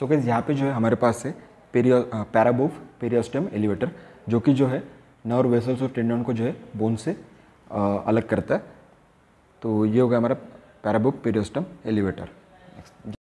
सो gas यहाँ पे जो है हमारे पास है पेरियो पैराबोव पेरियोस्टम एलिवेटर जो कि जो है नर्व वेसल्स और टेंडन को जो है बोन से आ, uh, अलग करता है तो ये हो गया हमारा पैराबोव पेरियोस्टम एलिवेटर